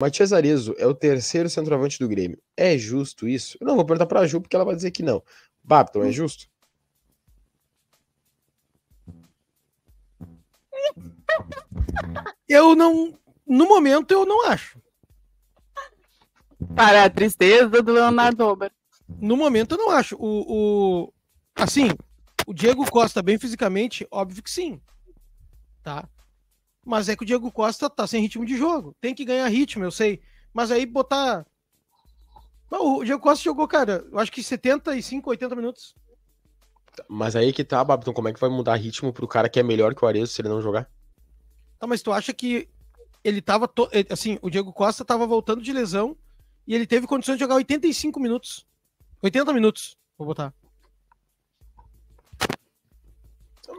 Matias Arezzo é o terceiro centroavante do Grêmio. É justo isso? Eu não vou perguntar para a Ju, porque ela vai dizer que não. Babton, é justo? Eu não. No momento, eu não acho. Para a tristeza do Leonardo Ober. No momento, eu não acho. O, o... Assim, o Diego Costa, bem fisicamente, óbvio que sim. Tá? Mas é que o Diego Costa tá sem ritmo de jogo. Tem que ganhar ritmo, eu sei. Mas aí botar. O Diego Costa jogou, cara, eu acho que 75, 80 minutos. Mas aí que tá, Babton, como é que vai mudar ritmo pro cara que é melhor que o Arezzo se ele não jogar? Tá, mas tu acha que ele tava. To... Eh, assim, o Diego Costa tava voltando de lesão e ele teve condições de jogar 85 minutos. 80 minutos, vou botar.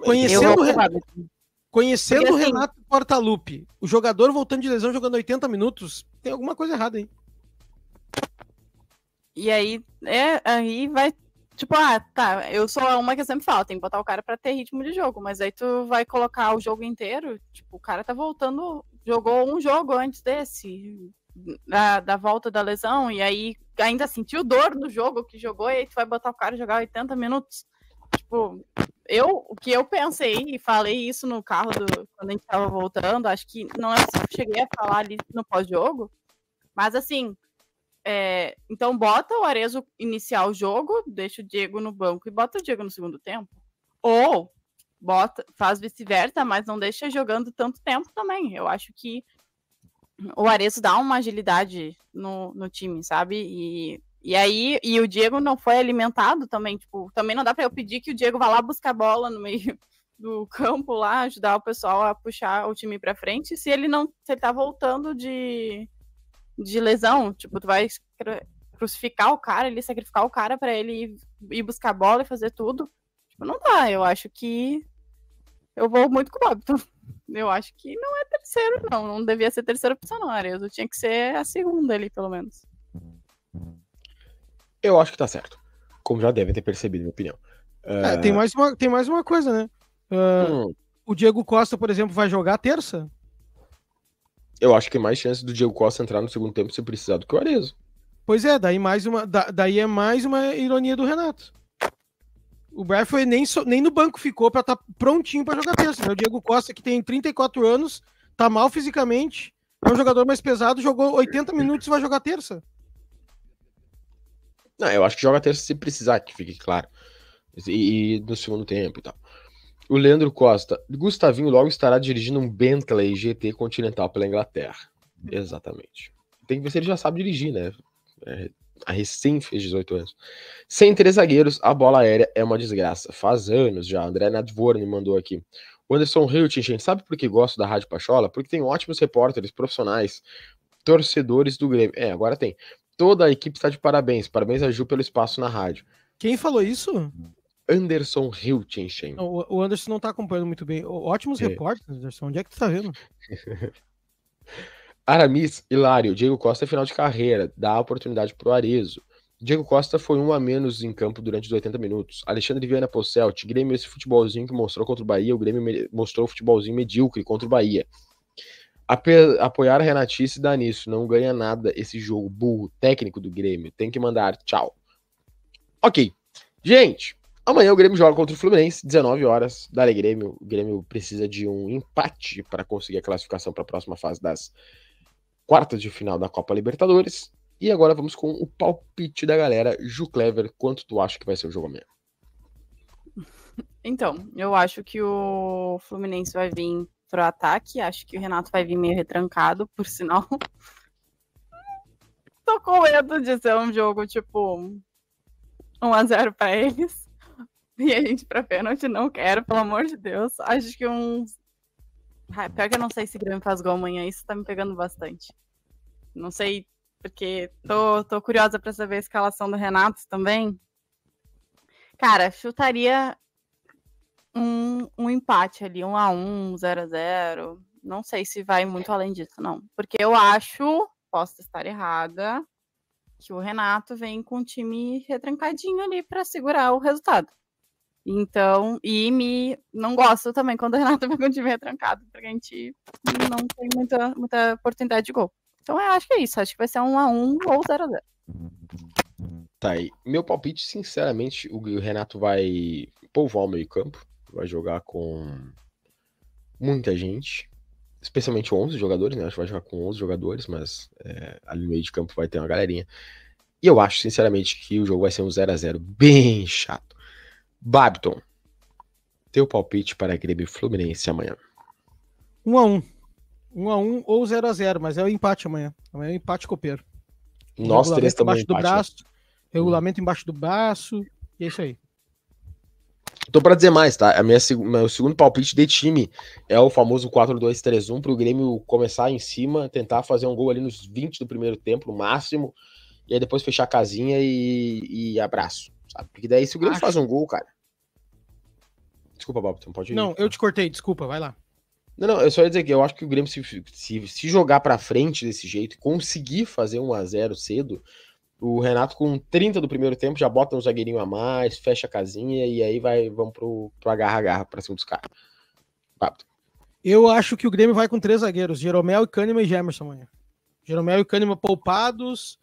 Conhecendo, eu... o... Conhecendo Porque, o assim, Renato Portaluppi, o jogador voltando de lesão jogando 80 minutos, tem alguma coisa errada aí. E aí, é, aí vai. Tipo, ah, tá, eu sou uma que sempre fala tem que botar o cara para ter ritmo de jogo, mas aí tu vai colocar o jogo inteiro, tipo, o cara tá voltando, jogou um jogo antes desse, da, da volta da lesão, e aí ainda sentiu dor no jogo que jogou, e aí tu vai botar o cara jogar 80 minutos. Tipo, eu, o que eu pensei e falei isso no carro do, quando a gente estava voltando, acho que não é se eu cheguei a falar ali no pós-jogo, mas assim, é, então bota o Arezo iniciar o jogo, deixa o Diego no banco e bota o Diego no segundo tempo. Ou bota, faz vice-versa, mas não deixa jogando tanto tempo também. Eu acho que o Arezo dá uma agilidade no, no time, sabe? E e aí, e o Diego não foi alimentado também, tipo, também não dá para eu pedir que o Diego vá lá buscar bola no meio do campo lá, ajudar o pessoal a puxar o time para frente, se ele não, se ele tá voltando de de lesão, tipo, tu vai crucificar o cara, ele sacrificar o cara para ele ir, ir buscar bola e fazer tudo. Tipo, não dá, eu acho que eu vou muito com o Bobton. Eu acho que não é terceiro, não. Não devia ser terceira opção, não, Arezzo. Tinha que ser a segunda ali, pelo menos. Eu acho que tá certo. Como já devem ter percebido, minha opinião. É, tem, mais uma, tem mais uma coisa, né? Uh, hum. O Diego Costa, por exemplo, vai jogar terça? Eu acho que tem mais chance do Diego Costa entrar no segundo tempo se precisar do que o Arezzo. Pois é, daí, mais uma, da, daí é mais uma ironia do Renato. O Bradford nem, so, nem no banco ficou para estar tá prontinho para jogar terça. Né? O Diego Costa, que tem 34 anos, tá mal fisicamente, é um jogador mais pesado, jogou 80 minutos e vai jogar terça. Não, eu acho que joga terça se precisar, que fique claro. E, e no segundo tempo e tal. O Leandro Costa. Gustavinho logo estará dirigindo um Bentley GT Continental pela Inglaterra. Exatamente. Tem que ver se ele já sabe dirigir, né? É, a recém fez 18 anos. Sem três zagueiros, a bola aérea é uma desgraça. Faz anos já. André Nadvorni mandou aqui. O Anderson Hilton, gente, sabe por que gosto da Rádio Pachola? Porque tem ótimos repórteres profissionais, torcedores do Grêmio. É, agora tem. Toda a equipe está de parabéns. Parabéns a Ju pelo espaço na rádio. Quem falou isso? Anderson Hiltinchen. O, o Anderson não está acompanhando muito bem. Ótimos é. Anderson. Onde é que tu tá vendo? Aramis, Hilário, Diego Costa é final de carreira, dá oportunidade para o Arezo. Diego Costa foi um a menos em campo durante os 80 minutos. Alexandre Viana Pocelt, Grêmio esse futebolzinho que mostrou contra o Bahia, o Grêmio mostrou o futebolzinho medíocre contra o Bahia. Apoiar Renatice e Danício. Não ganha nada esse jogo burro, técnico do Grêmio. Tem que mandar tchau. Ok. Gente, amanhã o Grêmio joga contra o Fluminense, 19 horas. Dale Grêmio. O Grêmio precisa de um empate para conseguir a classificação para a próxima fase das quartas de final da Copa Libertadores. E agora vamos com o palpite da galera. Ju Clever, quanto tu acha que vai ser o jogo amanhã? Então, eu acho que o Fluminense vai vir pro ataque. Acho que o Renato vai vir meio retrancado, por sinal. Tô com medo de ser um jogo tipo 1x0 para eles. E a gente pra pênalti, não quero, pelo amor de Deus. Acho que uns. Ah, pior que eu não sei se o Grêmio faz gol amanhã, isso tá me pegando bastante. Não sei, porque tô, tô curiosa para saber a escalação do Renato também. Cara, chutaria um, um empate ali, um a um, zero a zero. Não sei se vai muito além disso, não. Porque eu acho, posso estar errada, que o Renato vem com um time retrancadinho ali para segurar o resultado. Então, e me não gosto também quando o Renato vem com um time retrancado, porque a gente não tem muita, muita oportunidade de gol. Então, eu acho que é isso. Acho que vai ser um a um ou 0 a 0 Tá aí. Meu palpite, sinceramente, o Renato vai povoar o meio campo vai jogar com muita gente, especialmente 11 jogadores, né? Acho que vai jogar com 11 jogadores, mas é, ali no meio de campo vai ter uma galerinha. E eu acho, sinceramente, que o jogo vai ser um 0 a 0 bem chato. Babton, teu palpite para a Grêmio Fluminense amanhã? 1 a 1 1 a 1 ou 0 a 0 mas é o um empate amanhã. Amanhã é o um empate copeiro. Nós três também embaixo empate, do né? braço, né? regulamento embaixo do braço, e é isso aí. Tô então, para dizer mais, tá? A minha, meu segundo palpite de time é o famoso 4-2-3-1 para o Grêmio começar em cima, tentar fazer um gol ali nos 20 do primeiro tempo, no máximo, e aí depois fechar a casinha e, e abraço, sabe? Porque daí se o Grêmio Acho... faz um gol, cara. Desculpa, Bob, não pode ir. Não, eu te cortei, desculpa, vai lá. Não, não, eu só ia dizer que eu acho que o Grêmio, se, se, se jogar para frente desse jeito, conseguir fazer um a zero cedo, o Renato, com 30 do primeiro tempo, já bota um zagueirinho a mais, fecha a casinha e aí vai, vamos pro, pro agarra-agarra pra cima dos caras. Eu acho que o Grêmio vai com três zagueiros: Jeromel, Cânima e Gemerson amanhã. Jeromel e Cânima poupados,